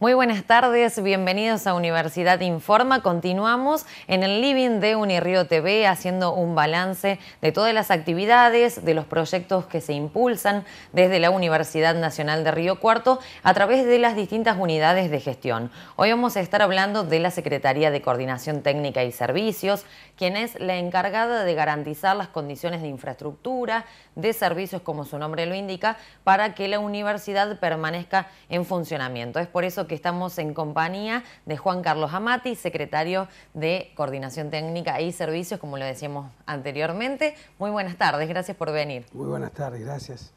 Muy buenas tardes, bienvenidos a Universidad Informa. Continuamos en el Living de Unirío TV haciendo un balance de todas las actividades, de los proyectos que se impulsan desde la Universidad Nacional de Río Cuarto a través de las distintas unidades de gestión. Hoy vamos a estar hablando de la Secretaría de Coordinación Técnica y Servicios, quien es la encargada de garantizar las condiciones de infraestructura, de servicios, como su nombre lo indica, para que la universidad permanezca en funcionamiento. Es por eso que estamos en compañía de Juan Carlos Amati, secretario de Coordinación Técnica y Servicios, como lo decíamos anteriormente. Muy buenas tardes, gracias por venir. Muy buenas tardes, gracias.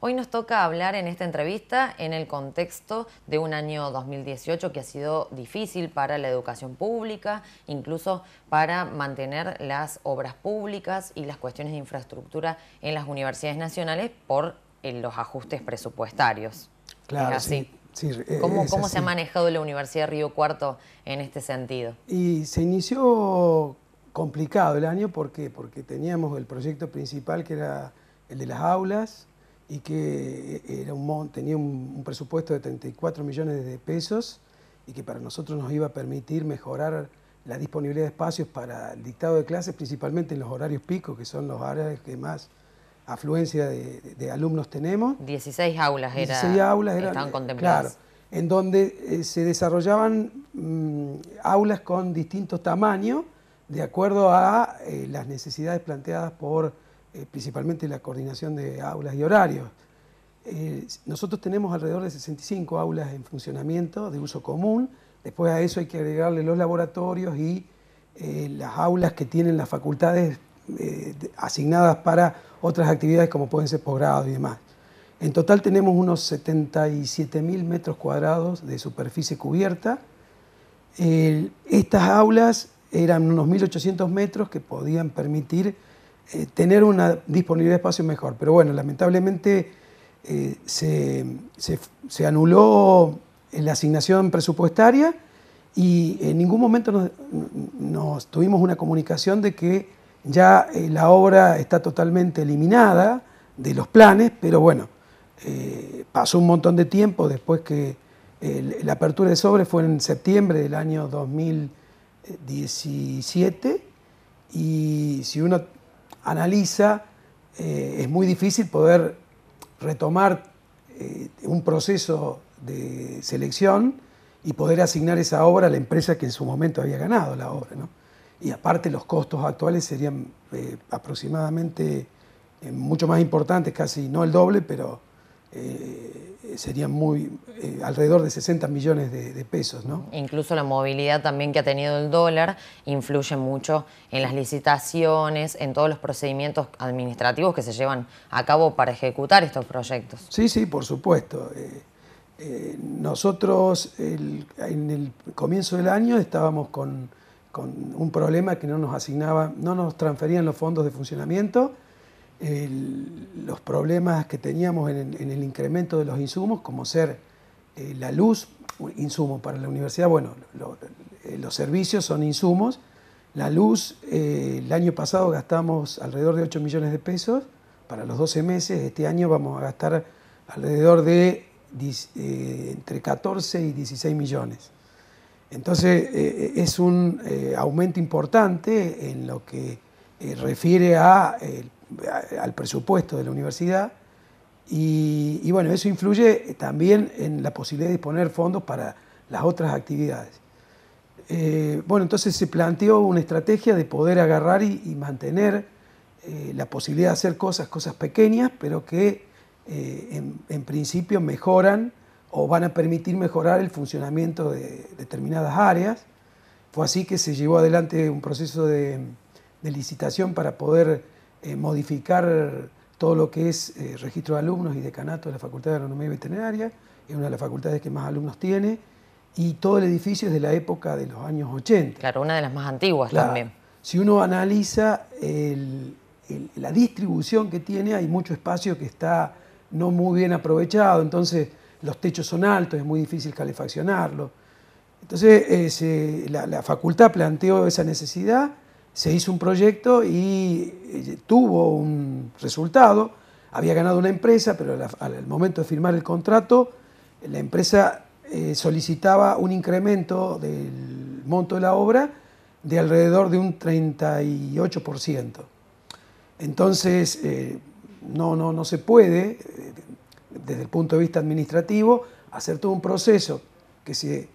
Hoy nos toca hablar en esta entrevista en el contexto de un año 2018 que ha sido difícil para la educación pública, incluso para mantener las obras públicas y las cuestiones de infraestructura en las universidades nacionales por eh, los ajustes presupuestarios. Claro, Sí, eh, ¿Cómo, se ha manejado la Universidad de Río Cuarto en este sentido? Y se inició complicado el año, ¿por Porque teníamos el proyecto principal que era el de las aulas, y que eh, era un, tenía un, presupuesto de 34 millones de pesos y que para nosotros nos iba a permitir mejorar la disponibilidad de espacios para el dictado de clases, principalmente en los horarios picos, que son los áreas que más afluencia de, alumnos tenemos. 16 aulas, era, estaban eh, contempladas. en donde eh, se desarrollaban mm, aulas con distintos tamaños de acuerdo a las necesidades planteadas por eh, principalmente la coordinación de aulas y horarios. Eh, nosotros tenemos alrededor de 65 aulas en funcionamiento de uso común, después a eso hay que agregarle los laboratorios y eh, las aulas que tienen las facultades asignadas para otras actividades como pueden ser posgrado y demás. En total tenemos unos 77.000 metros cuadrados de superficie cubierta. estas aulas eran unos 1.800 metros que podían permitir eh, tener una disponibilidad de espacio mejor. Pero bueno, lamentablemente eh, se, se, anuló eh, la asignación presupuestaria y en ningún momento nos, tuvimos una comunicación de que ya la obra está totalmente eliminada de los planes, pero bueno, pasó un montón de tiempo después que la apertura de sobre fue en septiembre del año 2017 y si uno analiza, eh, es muy difícil poder retomar eh, un proceso de selección y poder asignar esa obra a la empresa que en su momento había ganado la obra. Y aparte los costos actuales serían eh, aproximadamente mucho más importantes, casi no el doble, pero eh, serían muy eh, alrededor de 60 millones de, pesos. ¿no? Incluso la movilidad también que ha tenido el dólar influye mucho en las licitaciones, en todos los procedimientos administrativos que se llevan a cabo para ejecutar estos proyectos. Sí, sí, por supuesto. Eh, nosotros en el comienzo del año estábamos con, con, un problema que no nos asignaba, no nos transferían los fondos de funcionamiento los problemas que teníamos en, el incremento de los insumos, como ser eh, la luz, insumo para la universidad, bueno, eh, los servicios son insumos, la luz, eh, el año pasado gastamos alrededor de 8 millones de pesos, para los 12 meses, este año vamos a gastar alrededor de entre 14 y 16 millones. Entonces es un aumento importante en lo que refiere a al presupuesto de la universidad. Y, bueno, eso influye también en la posibilidad de disponer fondos para las otras actividades. Eh, bueno, entonces se planteó una estrategia de poder agarrar y, mantener eh, la posibilidad de hacer cosas, cosas pequeñas, pero que eh, en, principio mejoran o van a permitir mejorar el funcionamiento de determinadas áreas. Fue así que se llevó adelante un proceso de licitación para poder eh, modificar todo lo que es eh, registro de alumnos y decanato de la Facultad de Agronomía y Veterinaria, es una de las facultades que más alumnos tiene, y todo el edificio es de la época de los años 80. Claro, una de las más antiguas también. Si uno analiza la distribución que tiene, hay mucho espacio que está no muy bien aprovechado, entonces los techos son altos, es muy difícil calefaccionarlo. Entonces eh, la, la facultad planteó esa necesidad se hizo un proyecto y eh, tuvo un resultado. Había ganado una empresa, pero al momento de firmar el contrato, la empresa eh, solicitaba un incremento del monto de la obra de alrededor de un 38%. Entonces, eh, no, no, no se puede, desde el punto de vista administrativo, hacer todo un proceso que se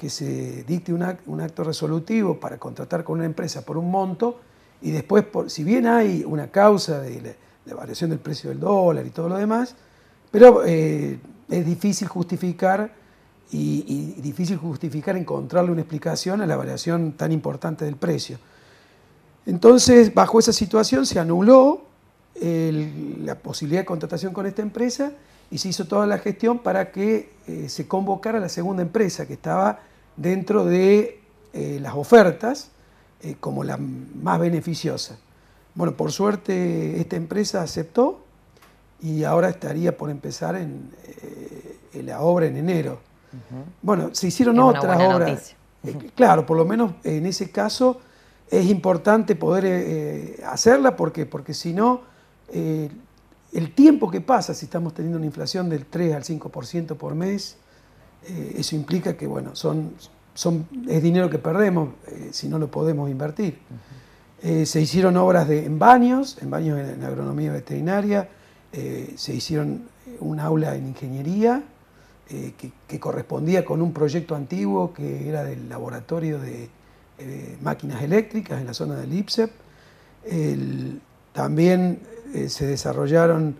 que se dicte un acto resolutivo para contratar con una empresa por un monto y después, si bien hay una causa de la, variación del precio del dólar y todo lo demás, pero eh, es difícil justificar y, difícil justificar encontrarle una explicación a la variación tan importante del precio. Entonces, bajo esa situación se anuló la posibilidad de contratación con esta empresa y se hizo toda la gestión para que eh, se convocara la segunda empresa que estaba dentro de eh, las ofertas eh, como la más beneficiosa. Bueno, por suerte esta empresa aceptó y ahora estaría por empezar en, eh, la obra en enero. Bueno, se hicieron otras obras. claro, por lo menos en ese caso es importante poder hacerla porque, porque si no, el tiempo que pasa, si estamos teniendo una inflación del 3 al 5% por mes, eh, eso implica que, bueno, son, son, es dinero que perdemos eh, si no lo podemos invertir. Eh, se hicieron obras de, en baños, en baños en, agronomía veterinaria, se hicieron un aula en ingeniería que, correspondía con un proyecto antiguo que era del laboratorio de máquinas eléctricas en la zona del IPSEP. también se desarrollaron,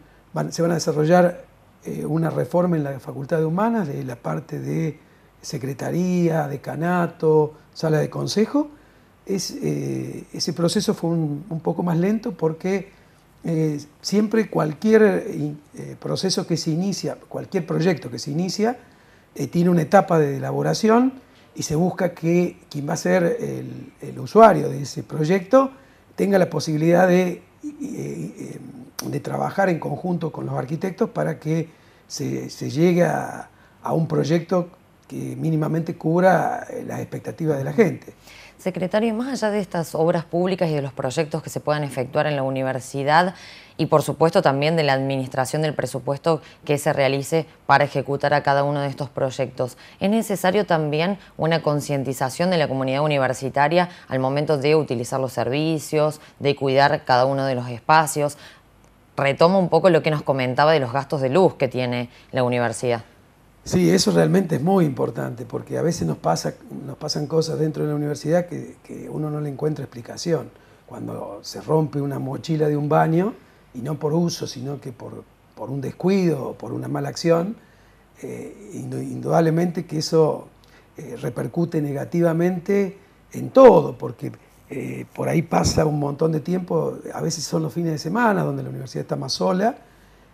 se van a desarrollar eh, una reforma en la Facultad de Humanas, de la parte de secretaría, decanato, sala de consejo. Eh, ese proceso fue un, poco más lento porque eh, siempre cualquier proceso que se inicia, cualquier proyecto que se inicia, tiene una etapa de elaboración y se busca que quien va a ser el usuario de ese proyecto tenga la posibilidad de de trabajar en conjunto con los arquitectos para que se, llegue a, a un proyecto que mínimamente cubra eh, las expectativas de la gente. Secretario, más allá de estas obras públicas y de los proyectos que se puedan efectuar en la universidad y por supuesto también de la administración del presupuesto que se realice para ejecutar a cada uno de estos proyectos, ¿es necesario también una concientización de la comunidad universitaria al momento de utilizar los servicios, de cuidar cada uno de los espacios? retomo un poco lo que nos comentaba de los gastos de luz que tiene la universidad. Sí, eso realmente es muy importante, porque a veces nos, pasa, nos pasan cosas dentro de la universidad que, uno no le encuentra explicación. Cuando se rompe una mochila de un baño, y no por uso, sino que por, por un descuido o por una mala acción, eh, indudablemente que eso eh, repercute negativamente en todo, porque eh, por ahí pasa un montón de tiempo, a veces son los fines de semana donde la universidad está más sola,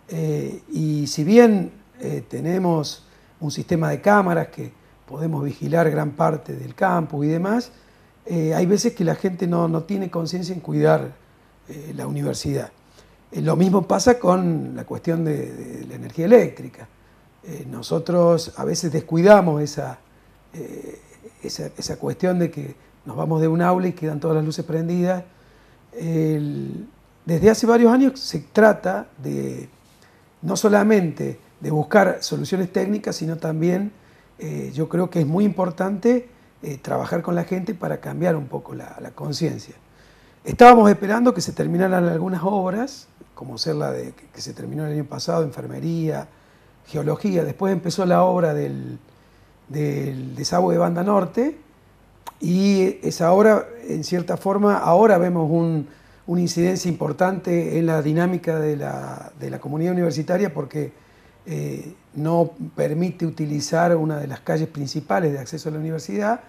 eh, y si bien eh, tenemos un sistema de cámaras que podemos vigilar gran parte del campus y demás, hay veces que la gente no, tiene conciencia en cuidar la universidad. lo mismo pasa con la cuestión de, la energía eléctrica. nosotros a veces descuidamos esa, esa cuestión de que nos vamos de un aula y quedan todas las luces prendidas. desde hace varios años se trata de no solamente de buscar soluciones técnicas, sino también eh, yo creo que es muy importante eh, trabajar con la gente para cambiar un poco la, conciencia. Estábamos esperando que se terminaran algunas obras, como ser la de, que se terminó el año pasado, enfermería, geología. Después empezó la obra del, del desagüe de Banda Norte, y es ahora, en cierta forma, ahora vemos una incidencia importante en la dinámica de la, comunidad universitaria porque eh, no permite utilizar una de las calles principales de acceso a la universidad,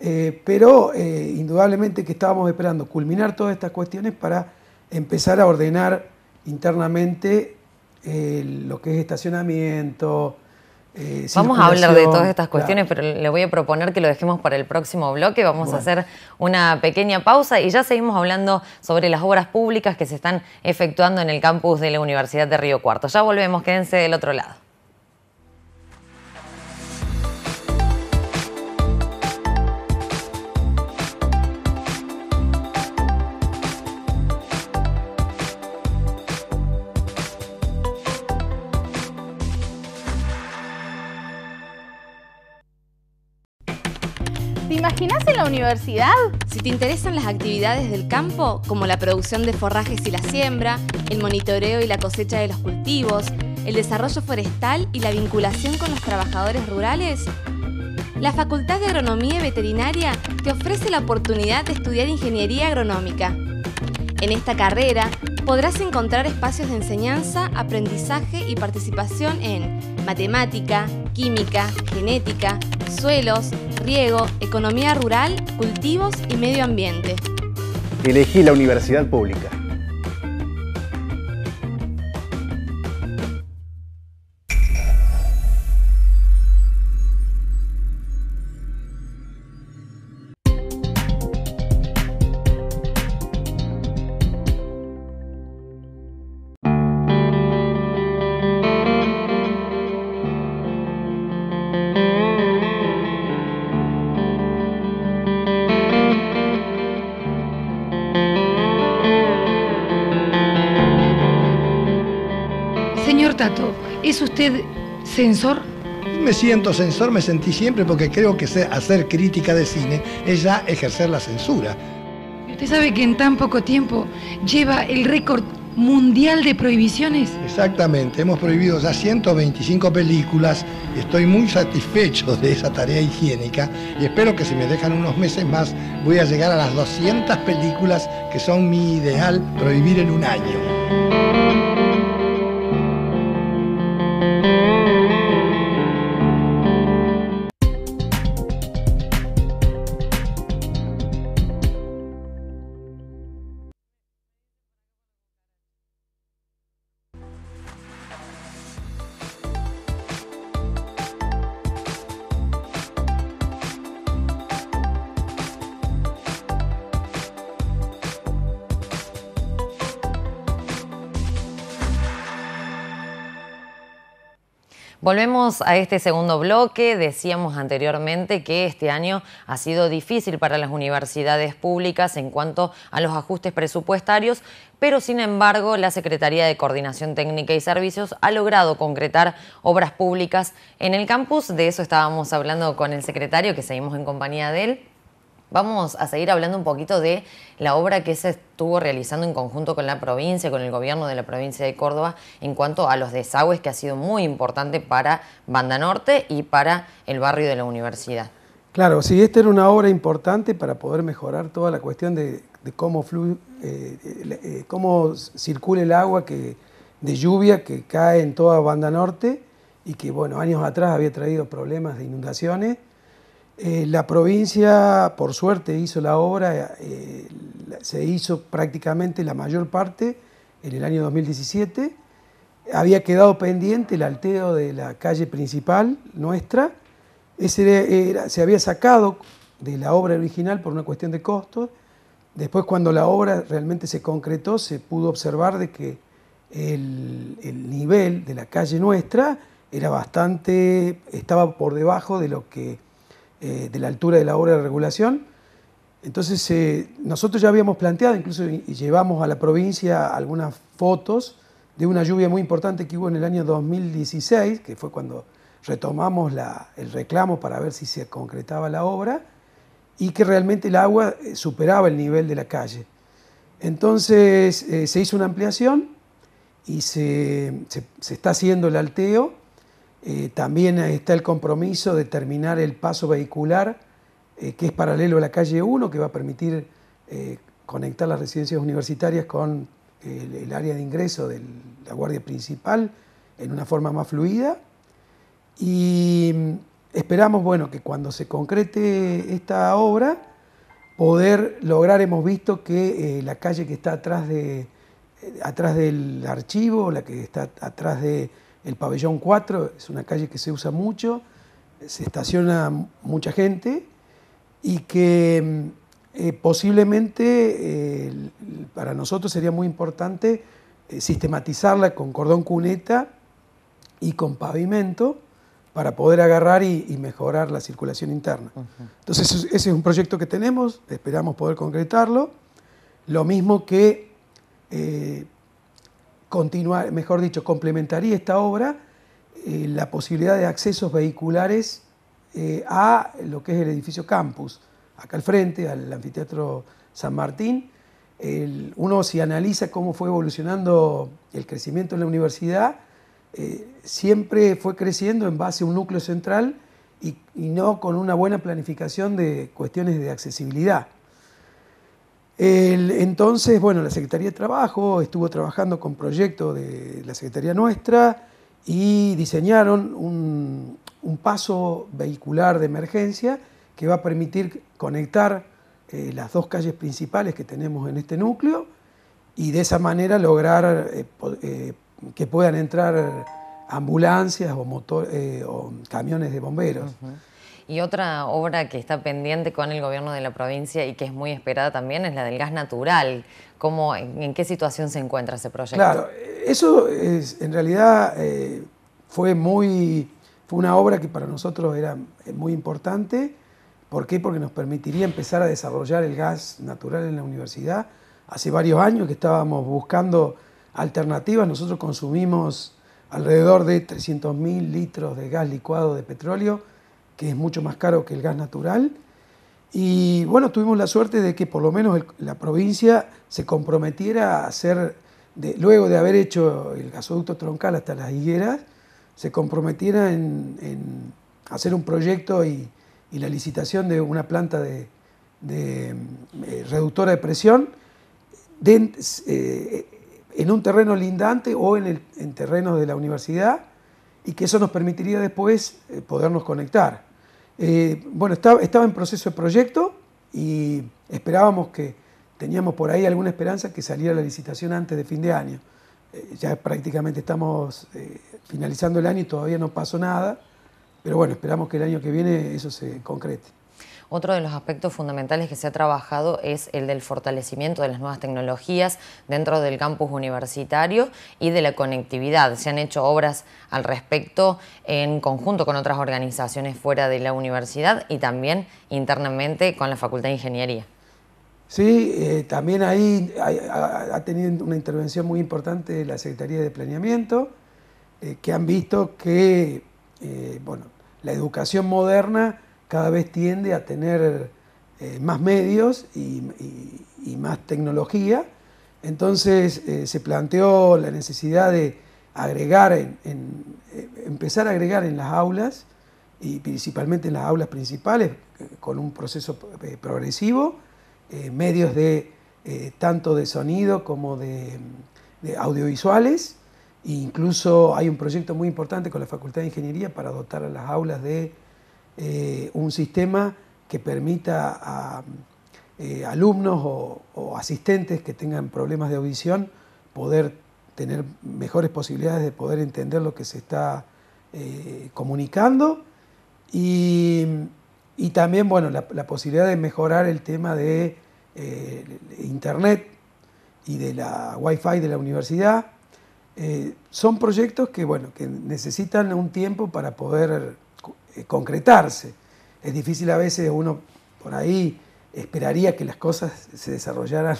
eh, pero eh, indudablemente que estábamos esperando culminar todas estas cuestiones para empezar a ordenar internamente lo que es estacionamiento, eh, vamos a hablar de todas estas cuestiones, pero le voy a proponer que lo dejemos para el próximo bloque. Vamos a hacer una pequeña pausa y ya seguimos hablando sobre las obras públicas que se están efectuando en el campus de la Universidad de Río Cuarto. Ya volvemos, quédense del otro lado. Si te interesan las actividades del campo, como la producción de forrajes y la siembra, el monitoreo y la cosecha de los cultivos, el desarrollo forestal y la vinculación con los trabajadores rurales, la Facultad de Agronomía y Veterinaria te ofrece la oportunidad de estudiar Ingeniería Agronómica. En esta carrera podrás encontrar espacios de enseñanza, aprendizaje y participación en matemática, química, genética, suelos, riego, economía rural, cultivos y medio ambiente. Elegí la universidad pública. ¿Censor? Me siento censor, me sentí siempre porque creo que hacer crítica de cine es ya ejercer la censura. Usted sabe que en tan poco tiempo lleva el récord mundial de prohibiciones. Exactamente, hemos prohibido ya 125 películas, estoy muy satisfecho de esa tarea higiénica y espero que si me dejan unos meses más voy a llegar a las 200 películas que son mi ideal prohibir en un año. Volvemos a este segundo bloque. Decíamos anteriormente que este año ha sido difícil para las universidades públicas en cuanto a los ajustes presupuestarios, pero sin embargo la Secretaría de Coordinación Técnica y Servicios ha logrado concretar obras públicas en el campus. De eso estábamos hablando con el secretario, que seguimos en compañía de él. Vamos a seguir hablando un poquito de la obra que se estuvo realizando en conjunto con la provincia, con el gobierno de la provincia de Córdoba, en cuanto a los desagües, que ha sido muy importante para Banda Norte y para el barrio de la universidad. Claro, sí, esta era una obra importante para poder mejorar toda la cuestión de, cómo, flu, eh, eh, eh, cómo circula el agua de lluvia que cae en toda Banda Norte y que, bueno, años atrás había traído problemas de inundaciones eh, la provincia, por suerte, hizo la obra, eh, se hizo prácticamente la mayor parte en el año 2017. Había quedado pendiente el alteo de la calle principal nuestra. Ese se había sacado de la obra original por una cuestión de costos. Después, cuando la obra realmente se concretó, se pudo observar de que el, el nivel de la calle nuestra era bastante, estaba por debajo de lo que eh, de la altura de la obra de regulación. Entonces, eh, nosotros ya habíamos planteado, incluso llevamos a la provincia algunas fotos de una lluvia muy importante que hubo en el año 2016, que fue cuando retomamos el reclamo para ver si se concretaba la obra, y que realmente el agua eh, superaba el nivel de la calle. Entonces se hizo una ampliación y se, está haciendo el alteo eh, también está el compromiso de terminar el paso vehicular, eh, que es paralelo a la calle 1, que va a permitir eh, conectar las residencias universitarias con el, área de ingreso de la guardia principal en una forma más fluida. Y mm, esperamos, bueno, que cuando se concrete esta obra, poder lograr, hemos visto que la calle que está atrás, de, atrás del archivo, la que está atrás de el pabellón 4, es una calle que se usa mucho, se estaciona mucha gente y que mm, eh, posiblemente eh, para nosotros sería muy importante eh, sistematizarla con cordón cuneta y con pavimento para poder agarrar y, mejorar la circulación interna. Entonces ese es un proyecto que tenemos, esperamos poder concretarlo. Lo mismo que continuar, mejor dicho, complementaría esta obra eh, la posibilidad de accesos vehiculares eh, a lo que es el edificio campus, acá al frente, al anfiteatro San Martín. uno si analiza cómo fue evolucionando el crecimiento en la universidad, eh, siempre fue creciendo en base a un núcleo central y no con una buena planificación de cuestiones de accesibilidad entonces, bueno, la Secretaría de Trabajo estuvo trabajando con proyectos de la Secretaría nuestra y diseñaron un, paso vehicular de emergencia que va a permitir conectar eh, las dos calles principales que tenemos en este núcleo y de esa manera lograr eh, eh, que puedan entrar ambulancias o, camiones de bomberos. Y otra obra que está pendiente con el gobierno de la provincia y que es muy esperada también es la del gas natural. ¿Cómo, ¿En qué situación se encuentra ese proyecto? Claro, eso es, en realidad eh, fue, muy, fue una obra que para nosotros era eh, muy importante. ¿Por qué? Porque nos permitiría empezar a desarrollar el gas natural en la universidad. Hace varios años que estábamos buscando alternativas. Nosotros consumimos alrededor de 300.000 litros de gas licuado de petróleo que es mucho más caro que el gas natural. Y bueno, tuvimos la suerte de que por lo menos la provincia se comprometiera a hacer, luego de haber hecho el gasoducto troncal hasta las higueras, se comprometiera en, hacer un proyecto y, la licitación de una planta de, eh, reductora de presión eh, en un terreno lindante o en, el, terrenos de la universidad y que eso nos permitiría después eh, podernos conectar. Eh, bueno, estaba, en proceso de proyecto y esperábamos que, teníamos por ahí alguna esperanza que saliera la licitación antes de fin de año. Eh, ya prácticamente estamos eh, finalizando el año y todavía no pasó nada, pero bueno, esperamos que el año que viene eso se concrete. Otro de los aspectos fundamentales que se ha trabajado es el del fortalecimiento de las nuevas tecnologías dentro del campus universitario y de la conectividad. Se han hecho obras al respecto en conjunto con otras organizaciones fuera de la universidad y también internamente con la Facultad de Ingeniería. Sí, eh, también ahí ha, tenido una intervención muy importante la Secretaría de Planeamiento, eh, que han visto que eh, la educación moderna cada vez tiende a tener eh, más medios y, más tecnología. Entonces eh, se planteó la necesidad de agregar, en, eh, empezar a agregar en las aulas y principalmente en las aulas principales, con un proceso progresivo, medios de tanto de sonido como de, audiovisuales. E incluso hay un proyecto muy importante con la Facultad de Ingeniería para dotar a las aulas de eh, un sistema que permita a eh, alumnos o, asistentes que tengan problemas de audición poder tener mejores posibilidades de poder entender lo que se está eh, comunicando y, también bueno, la, posibilidad de mejorar el tema de Internet y de la wifi de la universidad. son proyectos que, bueno, que necesitan un tiempo para poder eh, concretarse. Es difícil a veces, uno por ahí esperaría que las cosas se desarrollaran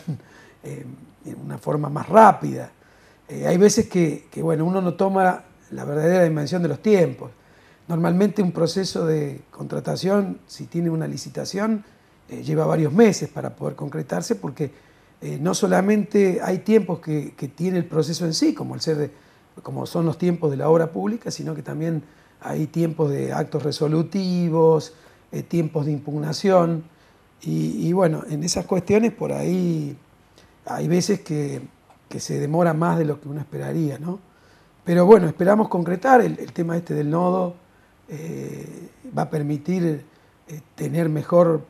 de eh, una forma más rápida. Eh, hay veces que, bueno, uno no toma la verdadera dimensión de los tiempos. Normalmente un proceso de contratación, si tiene una licitación, lleva varios meses para poder concretarse porque no solamente hay tiempos que, tiene el proceso en sí, como, el ser de, como son los tiempos de la obra pública, sino que también hay tiempos de actos resolutivos, eh, tiempos de impugnación, y, bueno, en esas cuestiones por ahí hay veces que, se demora más de lo que uno esperaría, ¿no? Pero bueno, esperamos concretar el, tema este del nodo, eh, va a permitir eh, tener mejor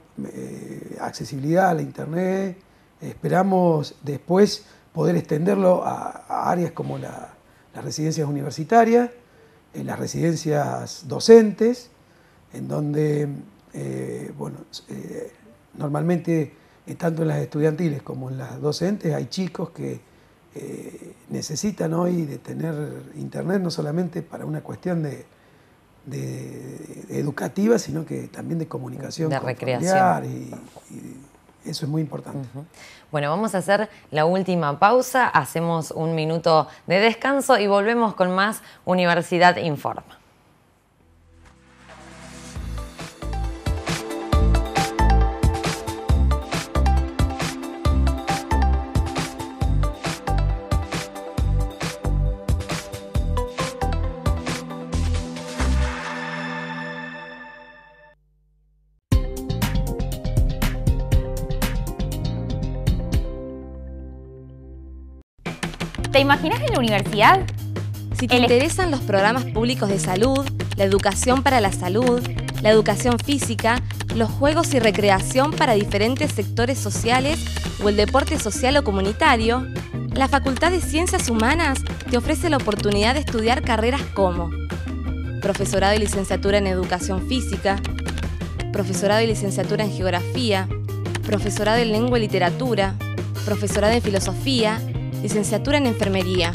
accesibilidad a la Internet, esperamos después poder extenderlo a, áreas como las residencias universitarias en las residencias docentes, en donde, eh, bueno, eh, normalmente tanto en las estudiantiles como en las docentes hay chicos que eh, necesitan hoy de tener internet no solamente para una cuestión de, educativa, sino que también de comunicación de recreación. Y, y, eso es muy importante. Bueno, vamos a hacer la última pausa, hacemos un minuto de descanso y volvemos con más Universidad Informa. imaginas en la universidad? Si te interesan los programas públicos de salud, la educación para la salud, la educación física, los juegos y recreación para diferentes sectores sociales o el deporte social o comunitario, la Facultad de Ciencias Humanas te ofrece la oportunidad de estudiar carreras como profesorado y licenciatura en educación física, profesorado y licenciatura en geografía, profesorado en lengua y literatura, profesorado en filosofía, licenciatura en enfermería.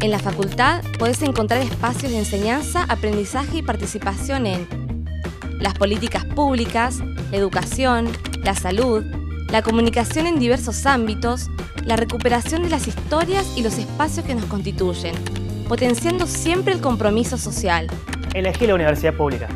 En la facultad podés encontrar espacios de enseñanza, aprendizaje y participación en las políticas públicas, la educación, la salud, la comunicación en diversos ámbitos, la recuperación de las historias y los espacios que nos constituyen, potenciando siempre el compromiso social. Elegí la universidad pública.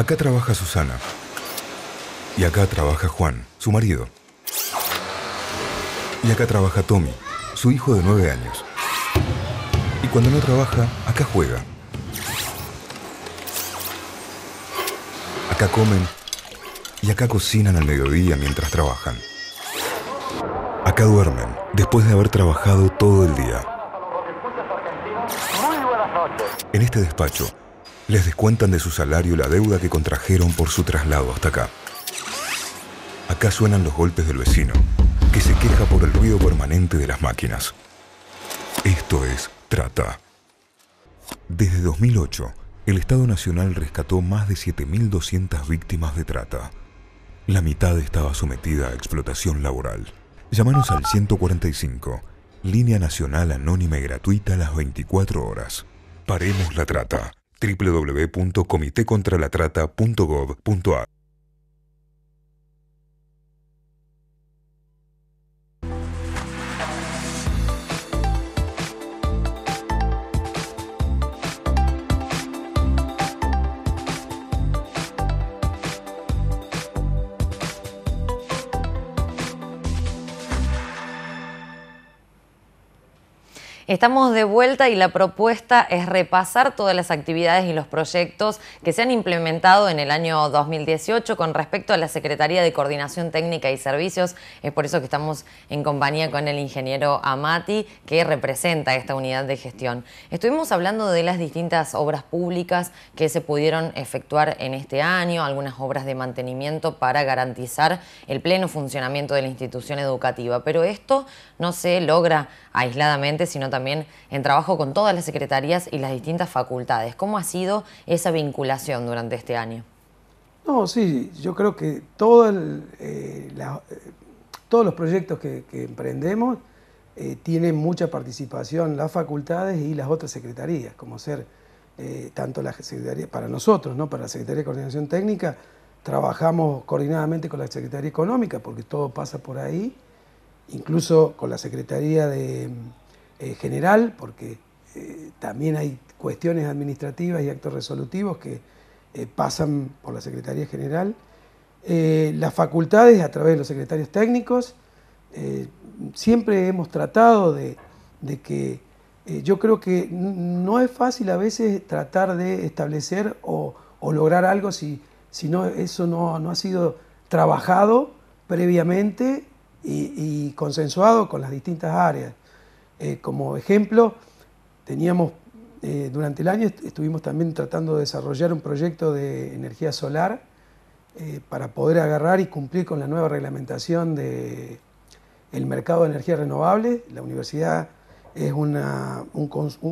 Acá trabaja Susana. Y acá trabaja Juan, su marido. Y acá trabaja Tommy, su hijo de nueve años. Y cuando no trabaja, acá juega. Acá comen y acá cocinan al mediodía mientras trabajan. Acá duermen después de haber trabajado todo el día. En este despacho les descuentan de su salario la deuda que contrajeron por su traslado hasta acá. Acá suenan los golpes del vecino, que se queja por el ruido permanente de las máquinas. Esto es Trata. Desde 2008, el Estado Nacional rescató más de 7.200 víctimas de trata. La mitad estaba sometida a explotación laboral. Llamanos al 145, línea nacional anónima y gratuita a las 24 horas. Paremos la trata www.comitecontralatrata.gov.ar Estamos de vuelta y la propuesta es repasar todas las actividades y los proyectos que se han implementado en el año 2018 con respecto a la Secretaría de Coordinación Técnica y Servicios. Es por eso que estamos en compañía con el ingeniero Amati, que representa esta unidad de gestión. Estuvimos hablando de las distintas obras públicas que se pudieron efectuar en este año, algunas obras de mantenimiento para garantizar el pleno funcionamiento de la institución educativa. Pero esto no se logra aisladamente, sino también también en trabajo con todas las secretarías y las distintas facultades. ¿Cómo ha sido esa vinculación durante este año? No, sí, yo creo que eh, eh, todos los proyectos que, emprendemos eh, tienen mucha participación las facultades y las otras secretarías, como ser tanto la Secretaría, para nosotros, ¿no? para la Secretaría de Coordinación Técnica, trabajamos coordinadamente con la Secretaría Económica, porque todo pasa por ahí, incluso con la Secretaría de eh, general, porque eh, también hay cuestiones administrativas y actos resolutivos que eh, pasan por la Secretaría General. las facultades a través de los secretarios técnicos. siempre hemos tratado de, que yo creo que no es fácil a veces tratar de establecer o, lograr algo si, si no, eso no, ha sido trabajado previamente y consensuado con las distintas áreas. Eh, como ejemplo, teníamos eh, durante el año estuvimos también tratando de desarrollar un proyecto de energía solar eh, para poder agarrar y cumplir con la nueva reglamentación del el mercado de energía renovable. La universidad es un,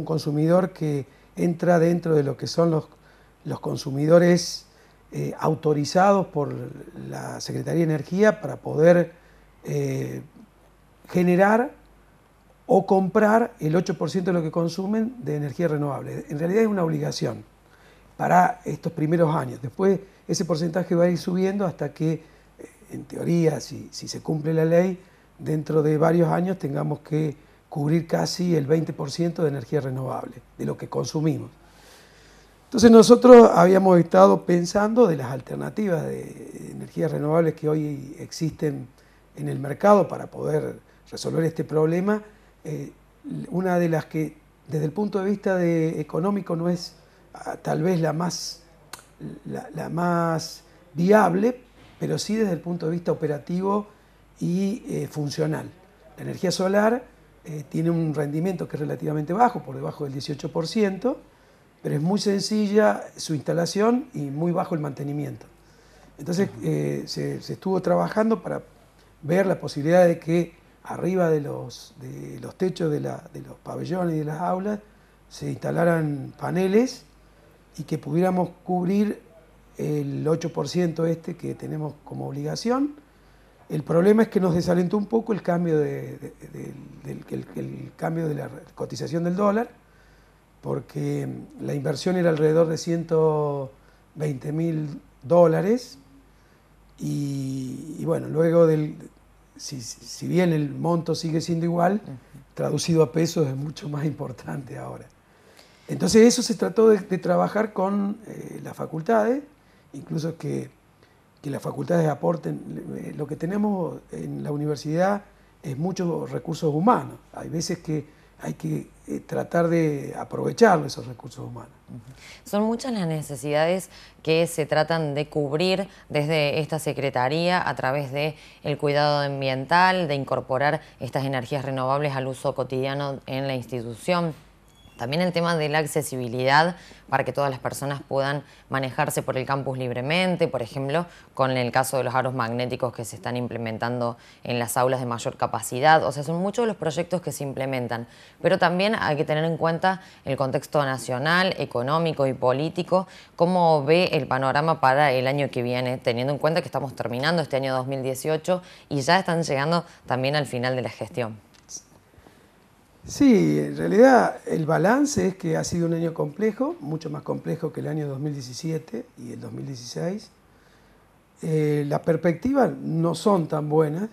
consumidor que entra dentro de lo que son los, consumidores autorizados por la Secretaría de Energía para poder generar o comprar el 8% de lo que consumen de energía renovable. En realidad es una obligación para estos primeros años. Después ese porcentaje va a ir subiendo hasta que, eh, en teoría, si, se cumple la ley, dentro de varios años tengamos que cubrir casi el 20% de energía renovable, de lo que consumimos. Entonces nosotros habíamos estado pensando de las alternativas de energías renovables que hoy existen en el mercado para poder resolver este problema eh, una de las que desde el punto de vista económico no es ah, tal vez la más, la, más viable, pero sí desde el punto de vista operativo y eh, funcional. La energía solar eh, tiene un rendimiento que es relativamente bajo, por debajo del 18%, pero es muy sencilla su instalación y muy bajo el mantenimiento. Entonces se, estuvo trabajando para ver la posibilidad de que arriba de los, los techos de, los pabellones y de las aulas se instalaran paneles y que pudiéramos cubrir el 8% este que tenemos como obligación. El problema es que nos desalentó un poco el cambio de, el, cambio de la cotización del dólar, porque la inversión era alrededor de 120 mil dólares y, bueno, luego del, si, bien el monto sigue siendo igual, traducido a pesos es mucho más importante ahora. Entonces eso se trató de, trabajar con eh, las facultades, incluso que, que, las facultades aporten. Lo que tenemos en la universidad es muchos recursos humanos. Hay veces que hay que eh, tratar de aprovechar esos recursos humanos. Son muchas las necesidades que se tratan de cubrir desde esta Secretaría a través del el cuidado ambiental, de incorporar estas energías renovables al uso cotidiano en la institución. También el tema de la accesibilidad para que todas las personas puedan manejarse por el campus libremente, por ejemplo, con el caso de los aros magnéticos que se están implementando en las aulas de mayor capacidad. O sea, son muchos los proyectos que se implementan, pero también hay que tener en cuenta el contexto nacional, económico y político, cómo ve el panorama para el año que viene, teniendo en cuenta que estamos terminando este año 2018 y ya están llegando también al final de la gestión. Sí, en realidad el balance es que ha sido un año complejo, mucho más complejo que el año 2017 y el 2016. Eh, las perspectivas no son tan buenas.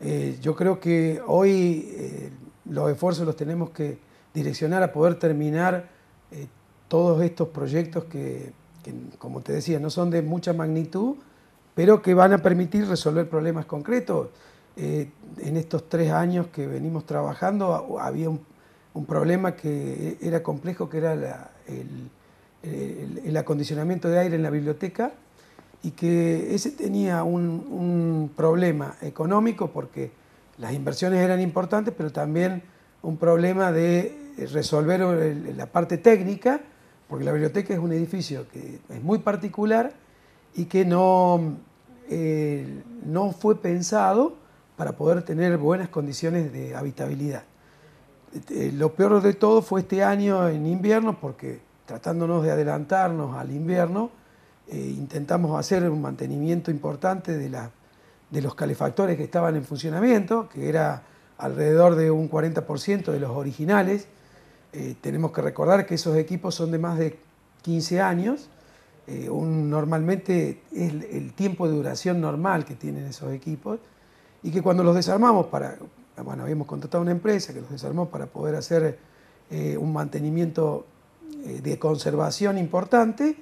Eh, yo creo que hoy eh, los esfuerzos los tenemos que direccionar a poder terminar todos estos proyectos que, como te decía, no son de mucha magnitud, pero que van a permitir resolver problemas concretos. Eh, en estos tres años que venimos trabajando había un, problema que era complejo, que era el, acondicionamiento de aire en la biblioteca y que ese tenía un, problema económico porque las inversiones eran importantes, pero también un problema de resolver la parte técnica, porque la biblioteca es un edificio que es muy particular y que no, eh, no fue pensado para poder tener buenas condiciones de habitabilidad. Eh, lo peor de todo fue este año en invierno, porque tratándonos de adelantarnos al invierno, eh, intentamos hacer un mantenimiento importante de, los calefactores que estaban en funcionamiento, que era alrededor de un 40% de los originales. Eh, tenemos que recordar que esos equipos son de más de 15 años. normalmente es el tiempo de duración normal que tienen esos equipos y que cuando los desarmamos para, bueno, habíamos contratado una empresa que los desarmó para poder hacer eh, un mantenimiento eh, de conservación importante,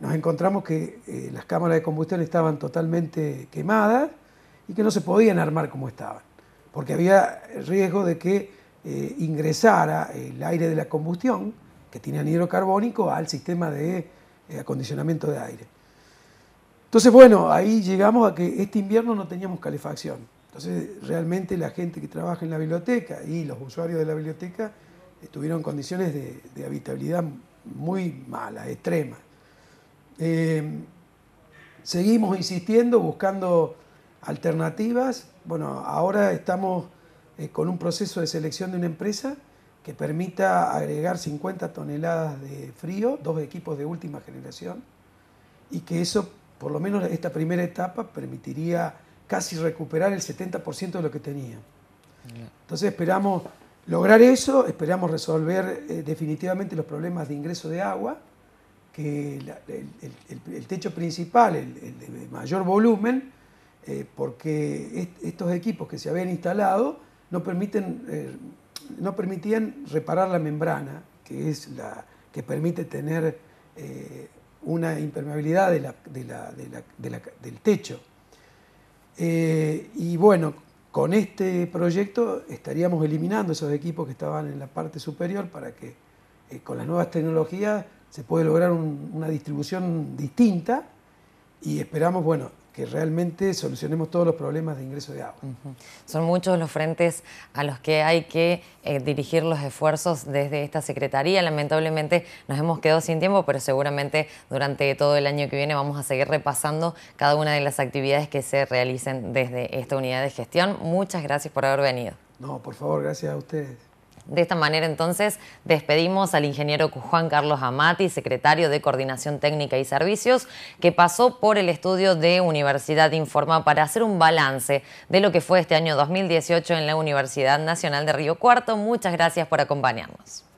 nos encontramos que eh, las cámaras de combustión estaban totalmente quemadas y que no se podían armar como estaban, porque había riesgo de que ingresara el aire de la combustión, que tiene hidrocarbónico, al sistema de acondicionamiento de aire. Entonces, bueno, ahí llegamos a que este invierno no teníamos calefacción. Entonces, realmente la gente que trabaja en la biblioteca y los usuarios de la biblioteca estuvieron eh, en condiciones de, habitabilidad muy malas, extremas. Eh, seguimos insistiendo, buscando alternativas. Bueno, ahora estamos eh, con un proceso de selección de una empresa que permita agregar 50 toneladas de frío, dos equipos de última generación, y que eso, por lo menos esta primera etapa, permitiría casi recuperar el 70% de lo que tenía. Entonces esperamos lograr eso, esperamos resolver eh, definitivamente los problemas de ingreso de agua, que el, techo principal, el, de mayor volumen, eh, porque estos equipos que se habían instalado no, permiten, eh, no permitían reparar la membrana, que es la que permite tener una impermeabilidad del techo. Eh, y bueno, con este proyecto estaríamos eliminando esos equipos que estaban en la parte superior para que eh, con las nuevas tecnologías se puede lograr una distribución distinta y esperamos, bueno, que realmente solucionemos todos los problemas de ingreso de agua. Son muchos los frentes a los que hay que eh, dirigir los esfuerzos desde esta Secretaría. Lamentablemente nos hemos quedado sin tiempo, pero seguramente durante todo el año que viene vamos a seguir repasando cada una de las actividades que se realicen desde esta unidad de gestión. Muchas gracias por haber venido. No, por favor, gracias a ustedes. De esta manera entonces despedimos al ingeniero Juan Carlos Amati, secretario de Coordinación Técnica y Servicios, que pasó por el estudio de Universidad Informa para hacer un balance de lo que fue este año 2018 en la Universidad Nacional de Río Cuarto. Muchas gracias por acompañarnos.